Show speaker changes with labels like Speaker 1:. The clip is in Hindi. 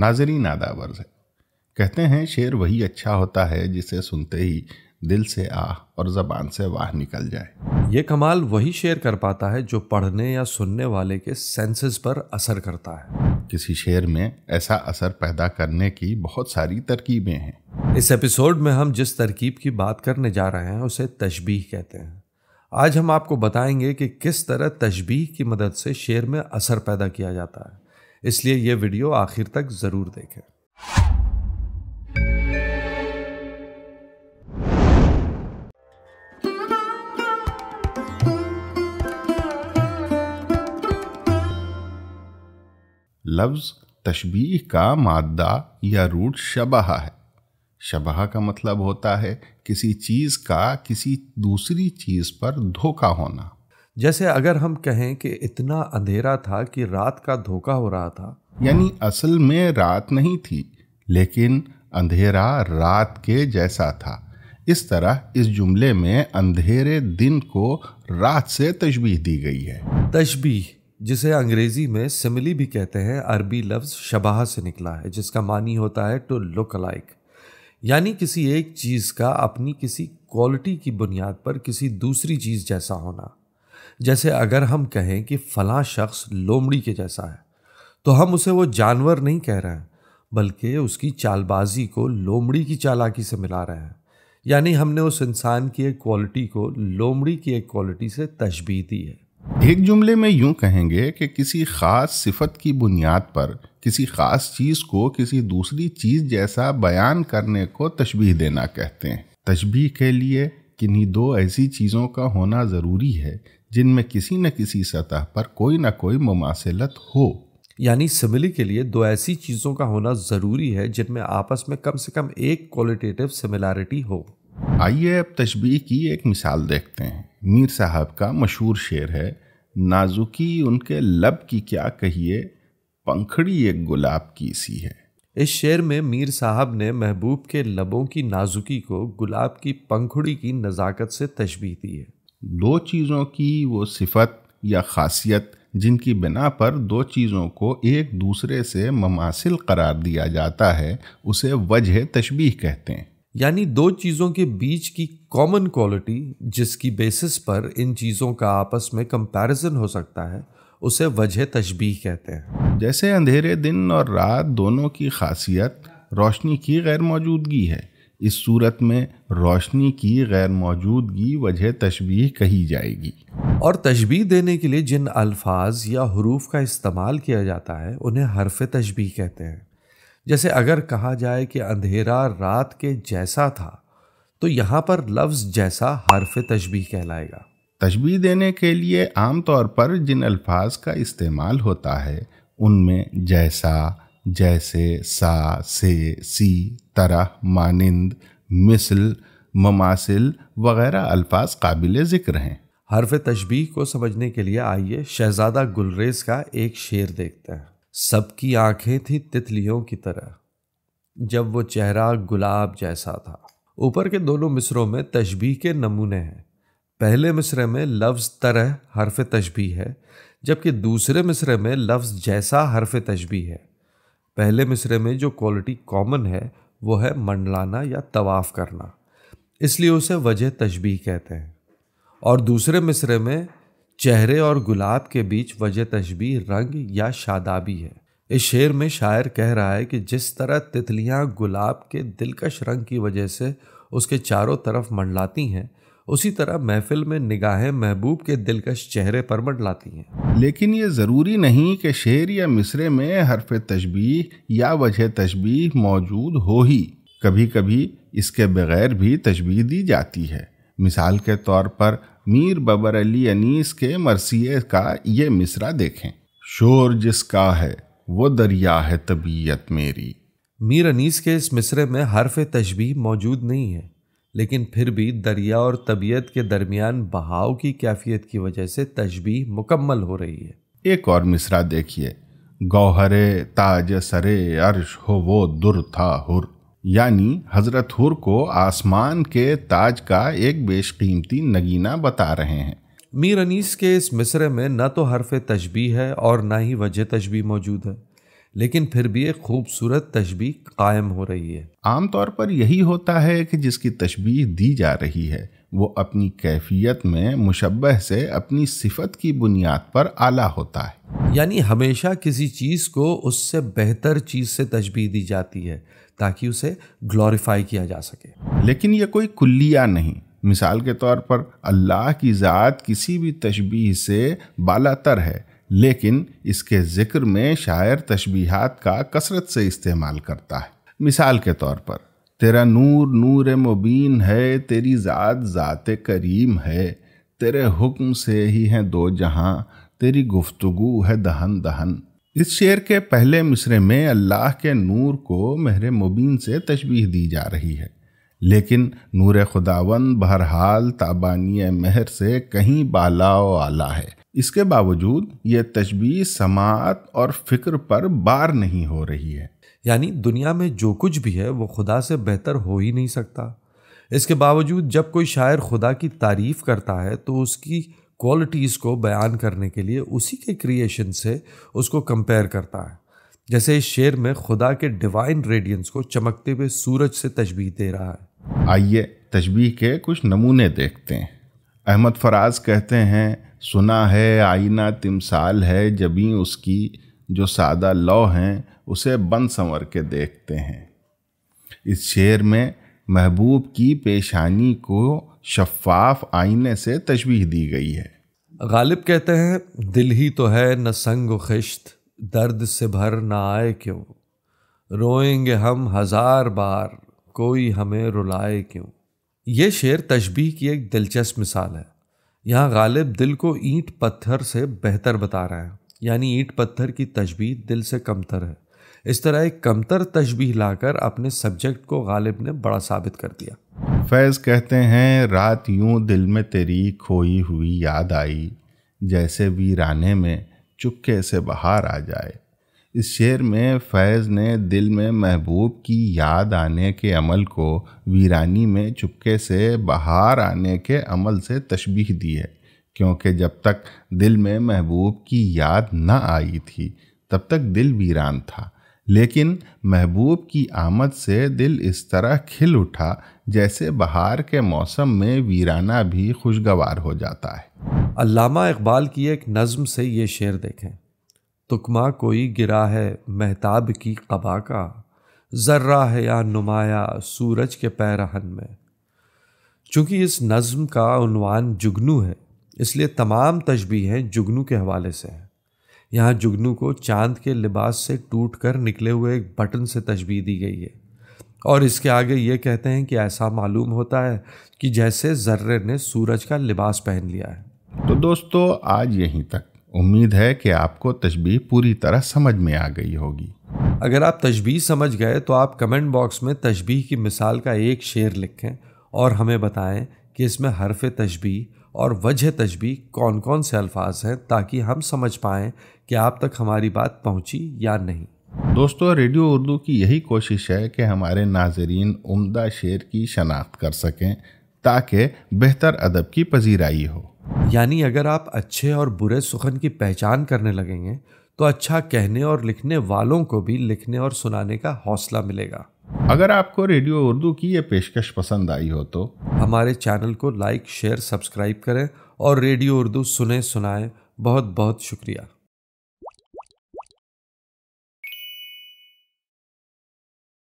Speaker 1: नाजरीन आदावर्ज है कहते हैं शेर वही अच्छा होता है जिसे सुनते ही दिल से आह और ज़बान से वाह निकल जाए ये कमाल वही शेर कर पाता है
Speaker 2: जो पढ़ने या सुनने वाले के सेंसेस पर असर करता है
Speaker 1: किसी शेर में ऐसा असर पैदा करने की बहुत सारी तरकीबें हैं इस एपिसोड में हम जिस तरकीब
Speaker 2: की बात करने जा रहे हैं उसे तशबीह कहते हैं आज हम आपको बताएंगे कि किस तरह तशबीह की मदद से शेर में असर पैदा किया जाता है इसलिए यह वीडियो आखिर तक ज़रूर देखें
Speaker 1: लफ्ज़ तशबीह का मादा या रूट शबहा है शबहा का मतलब होता है किसी चीज़ का किसी दूसरी चीज़ पर धोखा होना जैसे अगर
Speaker 2: हम कहें कि इतना अंधेरा था कि रात का धोखा हो रहा था
Speaker 1: यानी असल में रात नहीं थी लेकिन अंधेरा रात के जैसा था इस तरह इस जुमले में अंधेरे दिन को रात से तशबीह दी गई है तशबीह जिसे अंग्रेजी में सिमिली भी कहते हैं अरबी लफ्ज़ शबाह से
Speaker 2: निकला है जिसका मानी होता है टू लुक अलाइक यानी किसी एक चीज़ का अपनी किसी क्वालिटी की बुनियाद पर किसी दूसरी चीज़ जैसा होना जैसे अगर हम कहें कि फ़लाँ शख्स लोमड़ी के जैसा है तो हम उसे वो जानवर नहीं कह रहे हैं बल्कि उसकी चालबाजी को लोमड़ी की चालाकी से मिला रहे हैं यानी
Speaker 1: हमने उस इंसान की एक क्वालिटी को लोमड़ी की एक क्वालिटी से तशबी दी है एक जुमले में यूं कहेंगे कि किसी ख़ास सिफत की बुनियाद पर किसी ख़ास चीज़ को किसी दूसरी चीज़ जैसा बयान करने को तशबीह देना कहते हैं तशबीह के लिए किन्हीं दो ऐसी चीज़ों का होना ज़रूरी है जिनमें किसी न किसी सतह पर कोई ना कोई मुमासिलत हो यानी सिमिली के लिए दो ऐसी चीज़ों
Speaker 2: का होना ज़रूरी है जिनमें आपस में कम से कम एक क्वालिटेटिव सिमिलैरिटी हो
Speaker 1: आइए अब तशबी की एक मिसाल देखते हैं मीर साहब का मशहूर शेर है नाजुकी उनके लब की क्या कहिए पंखड़ी एक गुलाब की सी है इस शेर में मीर
Speaker 2: साहब ने महबूब के लबों की नाजुकी को गुलाब की
Speaker 1: पंखुड़ी की नज़ाकत से तशबी दी है दो चीज़ों की वो सिफत या खासियत जिनकी बिना पर दो चीज़ों को एक दूसरे से ममासिल करार दिया जाता है उसे वजह तशबीह कहते हैं यानी दो चीज़ों के
Speaker 2: बीच की कॉमन क्वालिटी जिसकी बेसिस पर इन चीज़ों का आपस में कंपैरिजन हो सकता है उसे वजह तशबीह कहते
Speaker 1: हैं जैसे अंधेरे दिन और रात दोनों की खासियत रोशनी की गैर मौजूदगी है इस सूरत में रोशनी की गैर मौजूदगी वजह तशबीह कही जाएगी और तशबीह देने के
Speaker 2: लिए जिन अल्फाज या हरूफ का इस्तेमाल किया जाता है उन्हें हरफ तशबीह कहते हैं जैसे अगर कहा जाए कि अंधेरा रात के जैसा था तो यहाँ
Speaker 1: पर लफ्ज़ जैसा हरफ तशबीह कहलाएगा तशबी देने के लिए आम तौर पर जिन अल्फाज का इस्तेमाल होता है उनमें जैसा जैसे सा से सी तरह मानिंद मिसल ममासिल वगैरह अल्फाज काबिल ज़िक्र हैं
Speaker 2: हरफ तशबी को समझने के लिए आइए शहजादा गुलरेज का एक शेर देखते हैं सबकी आंखें थी तितलियों की तरह जब वो चेहरा गुलाब जैसा था ऊपर के दोनों मिसरों में तशबी के नमूने हैं पहले मिसरे में लफ्ज़ तरह हरफ तशबी है जबकि दूसरे मिसरे में लफ्ज़ जैसा हरफ तशबी है पहले मिसरे में जो क्वालिटी कॉमन है वो है मंडलाना या तवाफ़ करना इसलिए उसे वजह तशबी कहते हैं और दूसरे मिसरे में चेहरे और गुलाब के बीच वजह तशबी रंग या शादाबी है इस शेर में शायर कह रहा है कि जिस तरह तितलियां गुलाब के दिलकश रंग की वजह से उसके चारों तरफ मंडलाती हैं उसी तरह महफिल में निगाहें महबूब के दिलकश चेहरे पर
Speaker 1: लाती हैं लेकिन ये ज़रूरी नहीं कि शेर या मिसरे में हरफ तशबीह या वजह तशबी मौजूद हो ही कभी कभी इसके बगैर भी तशबी दी जाती है मिसाल के तौर पर मीर बबर अली अनीस के मरसिए का ये मिसरा देखें शोर जिसका है वो दरिया है तबीयत मेरी
Speaker 2: मीर अनीस के इस मिसरे में हरफ तशबी मौजूद नहीं है लेकिन फिर भी दरिया और तबीयत के दरमियान बहाव की कैफियत की वजह से तशबी
Speaker 1: मुकम्मल हो रही है एक और मिसरा देखिए गौहरे ताज सरे अर्श हो वो दुर था हुर यानी हजरत हुर को आसमान के ताज का एक बेशकीमती नगीना बता रहे हैं
Speaker 2: मीर अनीस के इस मिसरे में न तो हरफ तशबी है और ना ही वजह तशबी मौजूद है लेकिन फिर भी एक खूबसूरत तशबी कायम हो रही
Speaker 1: है आमतौर पर यही होता है कि जिसकी तशबी दी जा रही है वो अपनी कैफियत में मुशबह से अपनी सिफत की बुनियाद पर आला होता है
Speaker 2: यानी हमेशा किसी चीज़ को उससे बेहतर चीज़ से
Speaker 1: तशबी दी जाती है ताकि उसे ग्लोरीफाई किया जा सके लेकिन यह कोई कुल्लिया नहीं मिसाल के तौर पर अल्लाह की ज़ात किसी भी तशबी से बालातर है लेकिन इसके ज़िक्र में शायर तशबीहात का कसरत से इस्तेमाल करता है मिसाल के तौर पर तेरा नूर नूर मुबीन है तेरी ज़ात ज़ात करीम है तेरे हुक्म से ही हैं दो जहां तेरी गुफ्तगु है दहन दहन इस शेर के पहले मिसरे में अल्लाह के नूर को मेहर मुबीन से तशबीह दी जा रही है लेकिन नूर खुदावन बहरहाल ताबानी महर से कहीं बाला व आला है इसके बावजूद ये तशबी समात और फिक्र पर बार नहीं हो रही है
Speaker 2: यानी दुनिया में जो कुछ भी है वो खुदा से बेहतर हो ही नहीं सकता इसके बावजूद जब कोई शायर खुदा की तारीफ़ करता है तो उसकी क्वालिटीज़ को बयान करने के लिए उसी के क्रिएशन से उसको कंपेयर करता है जैसे इस शेर में खुदा
Speaker 1: के डिवाइन रेडियंस को चमकते हुए सूरज से तशबी दे रहा है आइए तशबी के कुछ नमूने देखते हैं अहमद फराज कहते हैं सुना है आईना तिमसाल है जबी उसकी जो सादा लौ हैं उसे बन संवर के देखते हैं इस शेर में महबूब की पेशानी को शफाफ आईने से तशबीह दी गई है गालिब कहते हैं
Speaker 2: दिल ही तो है न संग खिश्त दर्द से भर ना आए क्यों रोएंगे हम हजार बार कोई हमें रुलाए क्यों ये शेर तशबी की एक दिलचस्प मिसाल है यहाँ गालिब दिल को ईंट पत्थर से बेहतर बता रहा है यानी ईंट पत्थर की तशबी दिल से कमतर है इस तरह एक कमतर तशबी लाकर अपने सब्जेक्ट को गालिब ने बड़ा साबित कर दिया
Speaker 1: फैज़ कहते हैं रात यूँ दिल में तेरी खोई हुई याद आई जैसे वीराने में चुपके से बाहर आ जाए इस शेर में फैज़ ने दिल में महबूब की याद आने के अमल को वीरानी में चुपके से बाहर आने के अमल से तशबीह दी है क्योंकि जब तक दिल में महबूब की याद न आई थी तब तक दिल वीरान था लेकिन महबूब की आमद से दिल इस तरह खिल उठा जैसे बहार के मौसम में वीराना भी खुशगवार हो जाता है अल्लामा इकबाल की एक
Speaker 2: नज़म से ये शेर देखें तुकमा कोई गिरा है महताब की कबा का जर्रा है या नुमाया सूरज के पैरहन में चूंकि इस नज़म का उनवान जुगनू है इसलिए तमाम तशबीहें जुगनू के हवाले से हैं यहाँ जुगनू को चांद के लिबास से टूट कर निकले हुए एक बटन से तशबी दी गई है और इसके आगे ये कहते हैं कि ऐसा मालूम होता है
Speaker 1: कि जैसे जर्रे ने सूरज का लिबास पहन लिया है तो दोस्तों आज यहीं तक उम्मीद है कि आपको तशबी पूरी तरह समझ में आ गई होगी अगर आप तशबी
Speaker 2: समझ गए तो आप कमेंट बॉक्स में तशबी की मिसाल का एक शेर लिखें और हमें बताएं कि इसमें हरफ तशबी और वजह तशबी कौन कौन से अल्फाज हैं ताकि हम समझ पाएँ कि आप तक हमारी बात पहुँची या नहीं
Speaker 1: दोस्तों रेडियो उर्दू की यही कोशिश है कि हमारे नाजरीन उम्दा शेर की शनाख्त कर सकें ताकि बेहतर अदब की पजीराई हो यानी अगर आप अच्छे और बुरे सुखन
Speaker 2: की पहचान करने लगेंगे तो अच्छा कहने और लिखने वालों को भी लिखने और सुनाने का हौसला मिलेगा
Speaker 1: अगर आपको रेडियो उर्दू की यह पेशकश पसंद आई हो तो
Speaker 2: हमारे चैनल को लाइक शेयर सब्सक्राइब करें और रेडियो उर्दू सुने सुनाए बहुत बहुत शुक्रिया